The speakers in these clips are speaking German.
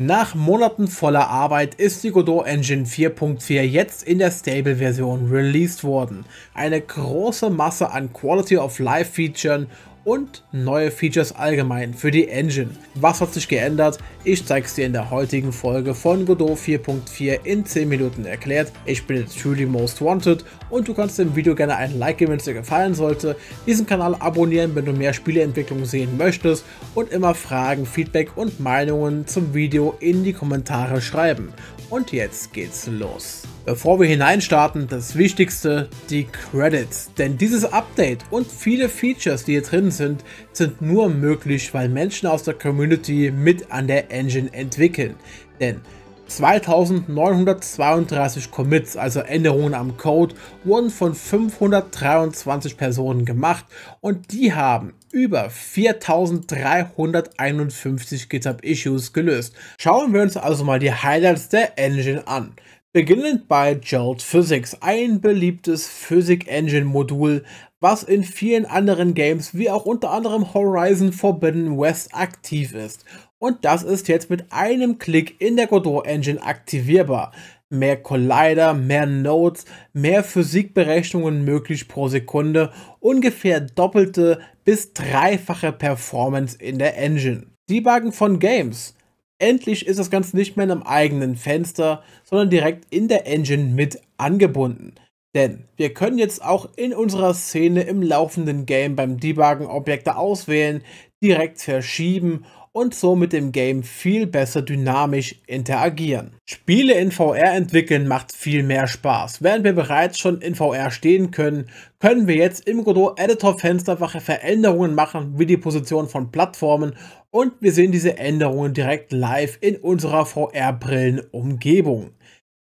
Nach Monaten voller Arbeit ist die Godot Engine 4.4 jetzt in der Stable-Version released worden. Eine große Masse an quality of life features und neue Features allgemein für die Engine. Was hat sich geändert? Ich zeige es dir in der heutigen Folge von Godot 4.4 in 10 Minuten erklärt. Ich bin jetzt truly most wanted und du kannst dem Video gerne ein Like geben, wenn es dir gefallen sollte, diesen Kanal abonnieren, wenn du mehr Spieleentwicklung sehen möchtest und immer Fragen, Feedback und Meinungen zum Video in die Kommentare schreiben. Und jetzt geht's los. Bevor wir hineinstarten, das Wichtigste, die Credits. Denn dieses Update und viele Features, die hier drin entstanden sind, sind nur möglich, weil Menschen aus der Community mit an der Engine entwickeln. Denn 2932 Commits, also Änderungen am Code, wurden von 523 Personen gemacht und die haben über 4351 GitHub Issues gelöst. Schauen wir uns also mal die Highlights der Engine an. Beginnend bei Jolt Physics, ein beliebtes Physik Engine Modul, was in vielen anderen Games wie auch unter anderem Horizon Forbidden West aktiv ist. Und das ist jetzt mit einem Klick in der Godot Engine aktivierbar. Mehr Collider, mehr Nodes, mehr Physikberechnungen möglich pro Sekunde, ungefähr doppelte bis dreifache Performance in der Engine. Debuggen von Games. Endlich ist das Ganze nicht mehr in einem eigenen Fenster, sondern direkt in der Engine mit angebunden. Denn wir können jetzt auch in unserer Szene im laufenden Game beim Debuggen Objekte auswählen, direkt verschieben und so mit dem Game viel besser dynamisch interagieren. Spiele in VR entwickeln macht viel mehr Spaß. Während wir bereits schon in VR stehen können, können wir jetzt im Godot Editor Fenster Veränderungen machen, wie die Position von Plattformen und wir sehen diese Änderungen direkt live in unserer VR-Brillen-Umgebung.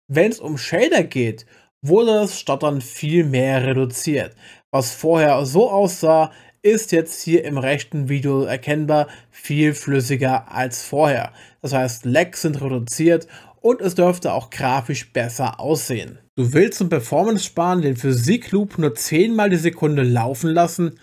Wenn es um Shader geht, wurde das Stottern viel mehr reduziert. Was vorher so aussah, ist jetzt hier im rechten Video erkennbar viel flüssiger als vorher. Das heißt, Lags sind reduziert und es dürfte auch grafisch besser aussehen. Du willst zum Performance sparen den Physik-Loop nur 10 mal die Sekunde laufen lassen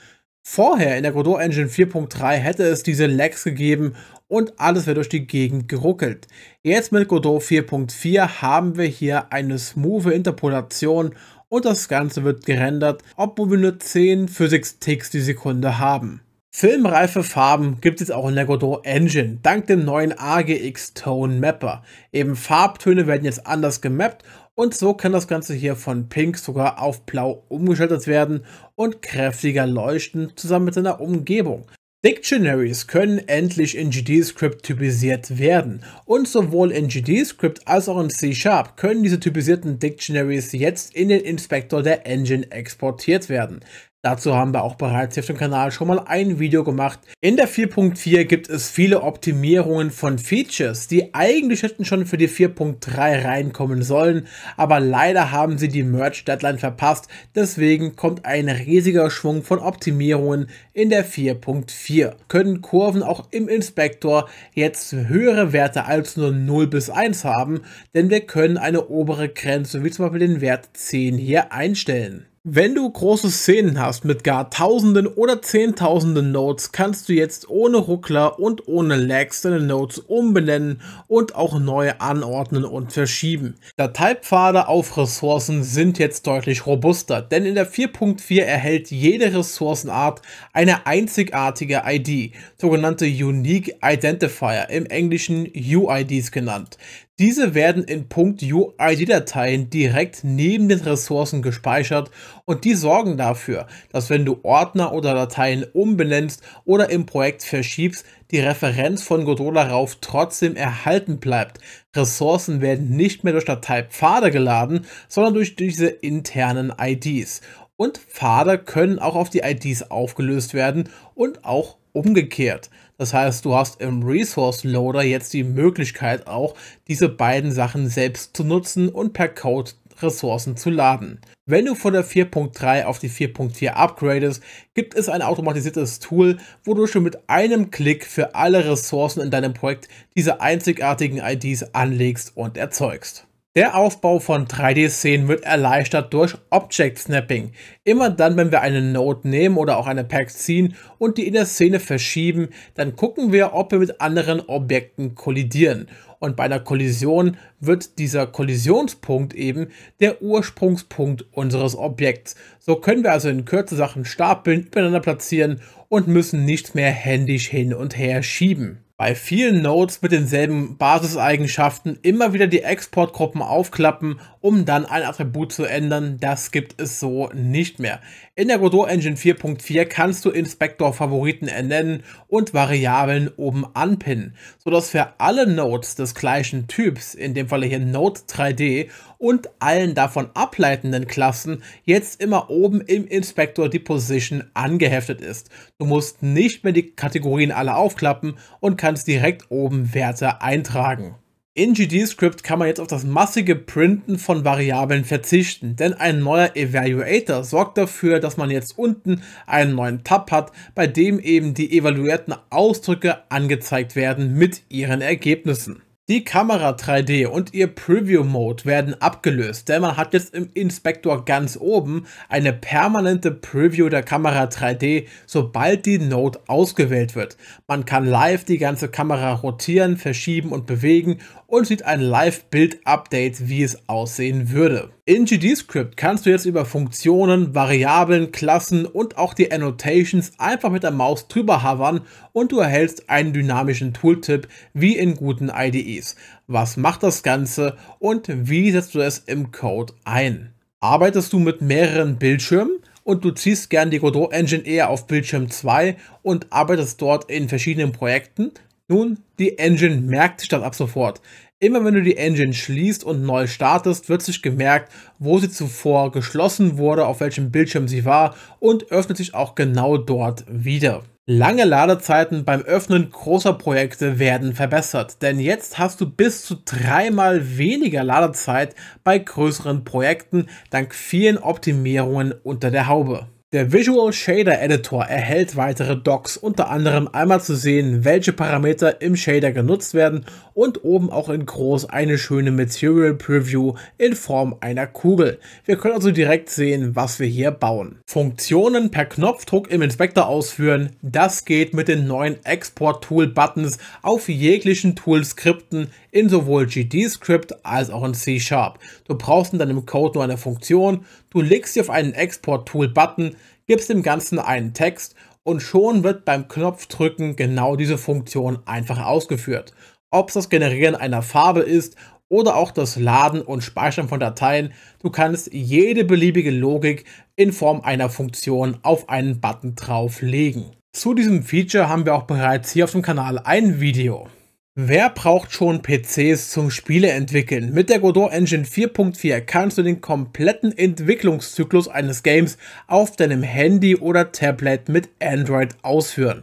Vorher in der Godot Engine 4.3 hätte es diese Lags gegeben und alles wäre durch die Gegend geruckelt. Jetzt mit Godot 4.4 haben wir hier eine smooth Interpolation und das Ganze wird gerendert, obwohl wir nur 10 Physics Ticks die Sekunde haben. Filmreife Farben gibt es auch in der Godot Engine, dank dem neuen AGX Tone Mapper. Eben Farbtöne werden jetzt anders gemappt und so kann das Ganze hier von pink sogar auf blau umgeschaltet werden und kräftiger leuchten zusammen mit seiner Umgebung. Dictionaries können endlich in GDScript typisiert werden und sowohl in GDScript als auch in C-Sharp können diese typisierten Dictionaries jetzt in den Inspektor der Engine exportiert werden. Dazu haben wir auch bereits hier auf dem Kanal schon mal ein Video gemacht. In der 4.4 gibt es viele Optimierungen von Features, die eigentlich hätten schon für die 4.3 reinkommen sollen, aber leider haben sie die Merge-Deadline verpasst, deswegen kommt ein riesiger Schwung von Optimierungen in der 4.4. Können Kurven auch im Inspektor jetzt höhere Werte als nur 0 bis 1 haben, denn wir können eine obere Grenze, wie zum Beispiel den Wert 10 hier einstellen. Wenn du große Szenen hast mit gar tausenden oder zehntausenden Notes, kannst du jetzt ohne Ruckler und ohne Lags deine Notes umbenennen und auch neu anordnen und verschieben. Dateipfade auf Ressourcen sind jetzt deutlich robuster, denn in der 4.4 erhält jede Ressourcenart eine einzigartige ID, sogenannte Unique Identifier, im Englischen UIDs genannt. Diese werden in .uid-Dateien direkt neben den Ressourcen gespeichert und die sorgen dafür, dass wenn du Ordner oder Dateien umbenennst oder im Projekt verschiebst, die Referenz von Godot darauf trotzdem erhalten bleibt. Ressourcen werden nicht mehr durch Dateipfade geladen, sondern durch diese internen IDs. Und Pfade können auch auf die IDs aufgelöst werden und auch umgekehrt. Das heißt, du hast im Resource Loader jetzt die Möglichkeit auch, diese beiden Sachen selbst zu nutzen und per Code Ressourcen zu laden. Wenn du von der 4.3 auf die 4.4 upgradest, gibt es ein automatisiertes Tool, wodurch du mit einem Klick für alle Ressourcen in deinem Projekt diese einzigartigen IDs anlegst und erzeugst. Der Aufbau von 3D-Szenen wird erleichtert durch Object Snapping. Immer dann, wenn wir eine Node nehmen oder auch eine Pack ziehen und die in der Szene verschieben, dann gucken wir, ob wir mit anderen Objekten kollidieren. Und bei einer Kollision wird dieser Kollisionspunkt eben der Ursprungspunkt unseres Objekts. So können wir also in Kürze Sachen stapeln, übereinander platzieren und müssen nicht mehr händisch hin und her schieben bei vielen Nodes mit denselben Basiseigenschaften immer wieder die Exportgruppen aufklappen, um dann ein Attribut zu ändern. Das gibt es so nicht mehr. In der Godot Engine 4.4 kannst du Inspektor-Favoriten ernennen und Variablen oben anpinnen, sodass für alle Nodes des gleichen Typs, in dem Falle hier Node 3D, und allen davon ableitenden Klassen jetzt immer oben im Inspektor die Position angeheftet ist. Du musst nicht mehr die Kategorien alle aufklappen und kannst ganz direkt oben Werte eintragen. In GDScript kann man jetzt auf das massige Printen von Variablen verzichten, denn ein neuer Evaluator sorgt dafür, dass man jetzt unten einen neuen Tab hat, bei dem eben die evaluierten Ausdrücke angezeigt werden mit ihren Ergebnissen. Die Kamera 3D und ihr Preview Mode werden abgelöst, denn man hat jetzt im Inspektor ganz oben eine permanente Preview der Kamera 3D, sobald die Node ausgewählt wird. Man kann live die ganze Kamera rotieren, verschieben und bewegen und sieht ein Live-Bild-Update, wie es aussehen würde. In GDScript kannst du jetzt über Funktionen, Variablen, Klassen und auch die Annotations einfach mit der Maus drüber hovern und du erhältst einen dynamischen Tooltip wie in guten IDEs. Was macht das Ganze und wie setzt du es im Code ein? Arbeitest du mit mehreren Bildschirmen? und du ziehst gern die Godot Engine eher auf Bildschirm 2 und arbeitest dort in verschiedenen Projekten, nun, die Engine merkt sich das ab sofort. Immer wenn du die Engine schließt und neu startest, wird sich gemerkt, wo sie zuvor geschlossen wurde, auf welchem Bildschirm sie war und öffnet sich auch genau dort wieder. Lange Ladezeiten beim Öffnen großer Projekte werden verbessert, denn jetzt hast du bis zu dreimal weniger Ladezeit bei größeren Projekten dank vielen Optimierungen unter der Haube. Der Visual Shader Editor erhält weitere Docs, unter anderem einmal zu sehen, welche Parameter im Shader genutzt werden und oben auch in groß eine schöne Material Preview in Form einer Kugel. Wir können also direkt sehen, was wir hier bauen. Funktionen per Knopfdruck im Inspector ausführen, das geht mit den neuen Export Tool Buttons auf jeglichen Tool Skripten in sowohl GDScript als auch in C-Sharp. Du brauchst in deinem Code nur eine Funktion, du legst sie auf einen Export-Tool-Button, gibst dem Ganzen einen Text und schon wird beim Knopfdrücken genau diese Funktion einfach ausgeführt. Ob es das Generieren einer Farbe ist oder auch das Laden und Speichern von Dateien, du kannst jede beliebige Logik in Form einer Funktion auf einen Button drauflegen. Zu diesem Feature haben wir auch bereits hier auf dem Kanal ein Video. Wer braucht schon PCs zum Spiele entwickeln? Mit der Godot Engine 4.4 kannst du den kompletten Entwicklungszyklus eines Games auf deinem Handy oder Tablet mit Android ausführen.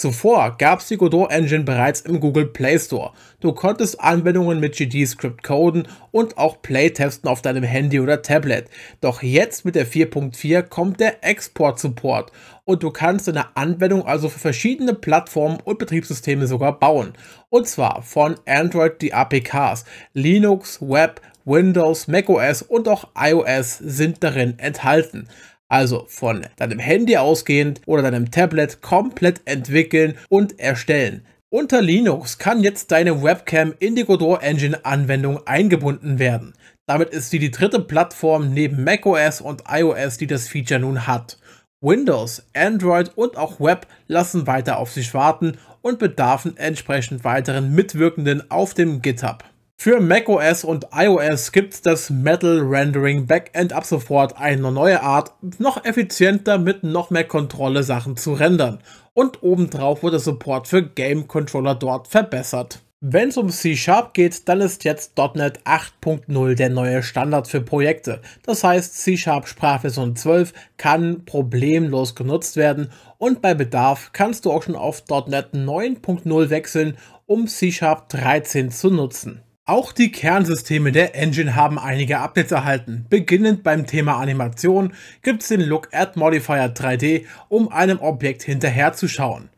Zuvor gab es die Godot Engine bereits im Google Play Store. Du konntest Anwendungen mit GD-Script coden und auch playtesten auf deinem Handy oder Tablet. Doch jetzt mit der 4.4 kommt der Export-Support und du kannst deine Anwendung also für verschiedene Plattformen und Betriebssysteme sogar bauen. Und zwar von Android die APKs, Linux, Web, Windows, macOS und auch iOS sind darin enthalten also von deinem Handy ausgehend oder deinem Tablet komplett entwickeln und erstellen. Unter Linux kann jetzt deine Webcam in die Godot Engine Anwendung eingebunden werden. Damit ist sie die dritte Plattform neben macOS und iOS, die das Feature nun hat. Windows, Android und auch Web lassen weiter auf sich warten und bedarfen entsprechend weiteren Mitwirkenden auf dem GitHub. Für macOS und iOS gibt das Metal Rendering Backend ab sofort eine neue Art, noch effizienter mit noch mehr Kontrolle Sachen zu rendern. Und obendrauf wurde Support für Game Controller dort verbessert. Wenn es um C-Sharp geht, dann ist jetzt .NET 8.0 der neue Standard für Projekte. Das heißt, C-Sharp Sprachversion 12 kann problemlos genutzt werden und bei Bedarf kannst du auch schon auf .NET 9.0 wechseln, um C-Sharp 13 zu nutzen. Auch die Kernsysteme der Engine haben einige Updates erhalten. Beginnend beim Thema Animation gibt es den Look at Modifier 3D, um einem Objekt hinterherzuschauen.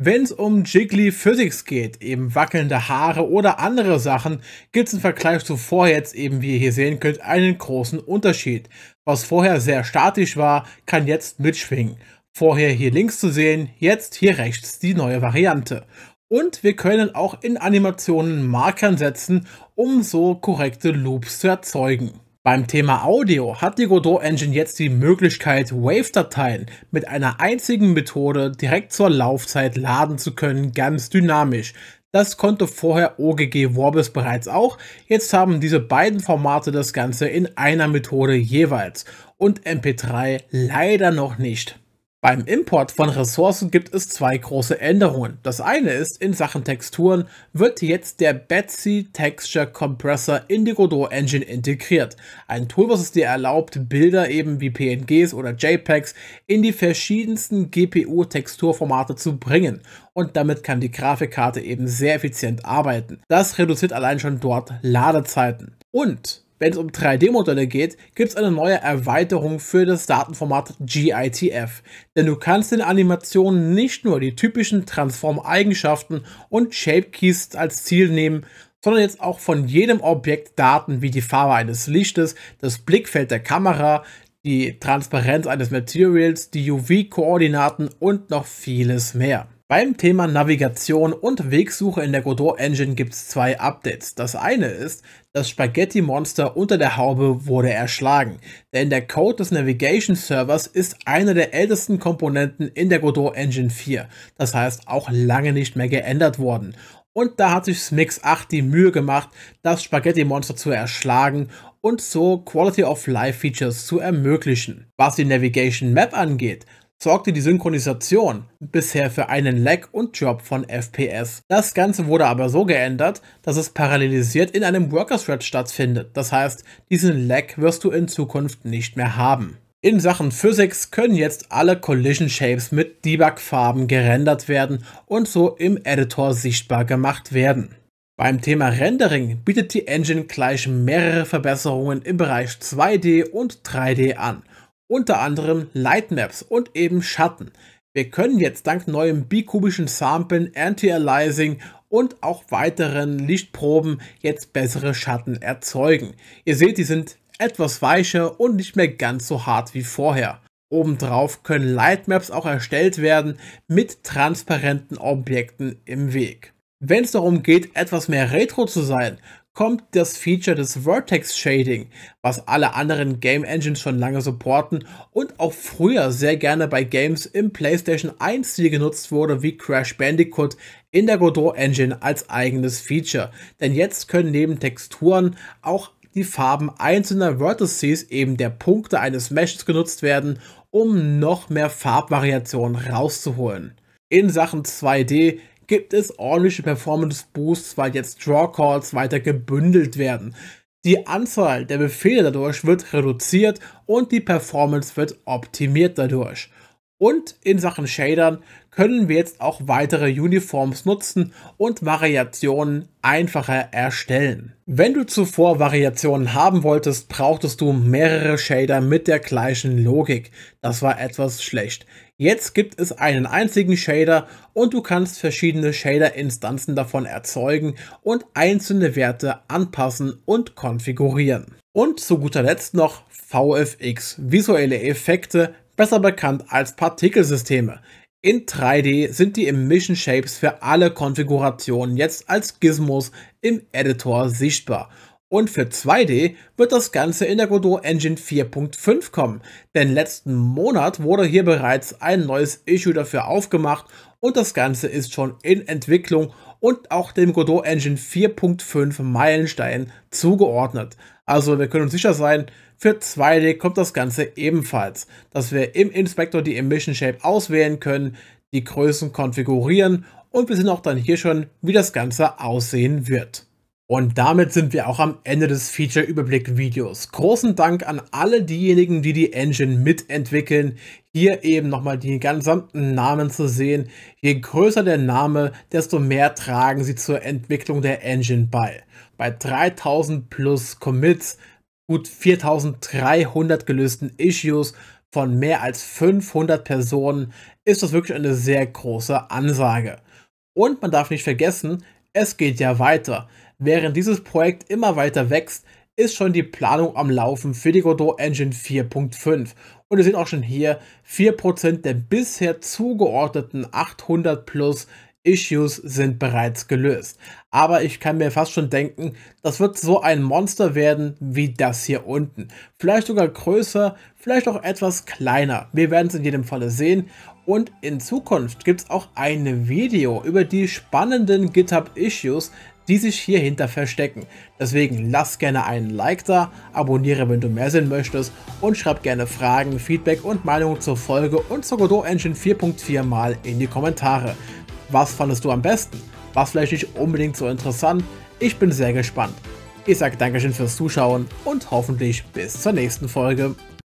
es um Jiggly Physics geht, eben wackelnde Haare oder andere Sachen, gibt es im Vergleich zu vorher jetzt eben, wie ihr hier sehen könnt, einen großen Unterschied. Was vorher sehr statisch war, kann jetzt mitschwingen. Vorher hier links zu sehen, jetzt hier rechts die neue Variante. Und wir können auch in Animationen Markern setzen, um so korrekte Loops zu erzeugen. Beim Thema Audio hat die Godot Engine jetzt die Möglichkeit, Wave-Dateien mit einer einzigen Methode direkt zur Laufzeit laden zu können, ganz dynamisch. Das konnte vorher OGG Wobbles bereits auch, jetzt haben diese beiden Formate das Ganze in einer Methode jeweils und MP3 leider noch nicht. Beim Import von Ressourcen gibt es zwei große Änderungen. Das eine ist, in Sachen Texturen wird jetzt der Betsy Texture Compressor in die Godot Engine integriert. Ein Tool, was es dir erlaubt, Bilder eben wie PNGs oder JPEGs in die verschiedensten GPU-Texturformate zu bringen. Und damit kann die Grafikkarte eben sehr effizient arbeiten. Das reduziert allein schon dort Ladezeiten. Und wenn es um 3D-Modelle geht, gibt es eine neue Erweiterung für das Datenformat GITF, denn du kannst in Animationen nicht nur die typischen Transform-Eigenschaften und Shape-Keys als Ziel nehmen, sondern jetzt auch von jedem Objekt Daten wie die Farbe eines Lichtes, das Blickfeld der Kamera, die Transparenz eines Materials, die UV-Koordinaten und noch vieles mehr. Beim Thema Navigation und Wegsuche in der Godot Engine gibt es zwei Updates. Das eine ist, das Spaghetti Monster unter der Haube wurde erschlagen, denn der Code des Navigation Servers ist einer der ältesten Komponenten in der Godot Engine 4, das heißt auch lange nicht mehr geändert worden. Und da hat sich Smix 8 die Mühe gemacht, das Spaghetti Monster zu erschlagen und so Quality of Life Features zu ermöglichen. Was die Navigation Map angeht, sorgte die Synchronisation bisher für einen Lag und Drop von FPS. Das Ganze wurde aber so geändert, dass es parallelisiert in einem Worker-Thread stattfindet. Das heißt, diesen Lag wirst du in Zukunft nicht mehr haben. In Sachen Physics können jetzt alle Collision Shapes mit Debug-Farben gerendert werden und so im Editor sichtbar gemacht werden. Beim Thema Rendering bietet die Engine gleich mehrere Verbesserungen im Bereich 2D und 3D an unter anderem Lightmaps und eben Schatten. Wir können jetzt dank neuem bikubischen Samplen, Anti-Aliasing und auch weiteren Lichtproben jetzt bessere Schatten erzeugen. Ihr seht, die sind etwas weicher und nicht mehr ganz so hart wie vorher. Obendrauf können Lightmaps auch erstellt werden mit transparenten Objekten im Weg. Wenn es darum geht, etwas mehr Retro zu sein, kommt das Feature des Vertex Shading, was alle anderen Game Engines schon lange supporten und auch früher sehr gerne bei Games im PlayStation 1 Stil genutzt wurde, wie Crash Bandicoot in der Godot Engine als eigenes Feature. Denn jetzt können neben Texturen auch die Farben einzelner Vertices, eben der Punkte eines Meshes genutzt werden, um noch mehr Farbvariationen rauszuholen. In Sachen 2D gibt es ordentliche Performance Boosts, weil jetzt Draw Calls weiter gebündelt werden. Die Anzahl der Befehle dadurch wird reduziert und die Performance wird optimiert dadurch. Und in Sachen Shadern können wir jetzt auch weitere Uniforms nutzen und Variationen einfacher erstellen. Wenn du zuvor Variationen haben wolltest, brauchtest du mehrere Shader mit der gleichen Logik. Das war etwas schlecht. Jetzt gibt es einen einzigen Shader und du kannst verschiedene Shader-Instanzen davon erzeugen und einzelne Werte anpassen und konfigurieren. Und zu guter Letzt noch VFX, visuelle Effekte, besser bekannt als Partikelsysteme. In 3D sind die Emission Shapes für alle Konfigurationen jetzt als Gizmos im Editor sichtbar und für 2D wird das Ganze in der Godot Engine 4.5 kommen, denn letzten Monat wurde hier bereits ein neues Issue dafür aufgemacht und das Ganze ist schon in Entwicklung und auch dem Godot Engine 4.5 Meilenstein zugeordnet. Also wir können uns sicher sein, für 2D kommt das Ganze ebenfalls, dass wir im Inspector die Emission Shape auswählen können, die Größen konfigurieren und wir sehen auch dann hier schon, wie das Ganze aussehen wird. Und damit sind wir auch am Ende des Feature-Überblick-Videos. Großen Dank an alle diejenigen, die die Engine mitentwickeln. Hier eben nochmal die gesamten Namen zu sehen. Je größer der Name, desto mehr tragen sie zur Entwicklung der Engine bei. Bei 3000 plus Commits, gut 4300 gelösten Issues von mehr als 500 Personen ist das wirklich eine sehr große Ansage. Und man darf nicht vergessen, es geht ja weiter. Während dieses Projekt immer weiter wächst, ist schon die Planung am Laufen für die Godot Engine 4.5. Und ihr seht auch schon hier, 4% der bisher zugeordneten 800 plus Issues sind bereits gelöst. Aber ich kann mir fast schon denken, das wird so ein Monster werden wie das hier unten. Vielleicht sogar größer, vielleicht auch etwas kleiner. Wir werden es in jedem Falle sehen. Und in Zukunft gibt es auch ein Video über die spannenden GitHub-Issues, die sich hier hinter verstecken. Deswegen lass gerne einen Like da, abonniere, wenn du mehr sehen möchtest und schreib gerne Fragen, Feedback und Meinungen zur Folge und zur Godot Engine 4.4 mal in die Kommentare. Was fandest du am besten? Was vielleicht nicht unbedingt so interessant? Ich bin sehr gespannt. Ich sage Dankeschön fürs Zuschauen und hoffentlich bis zur nächsten Folge.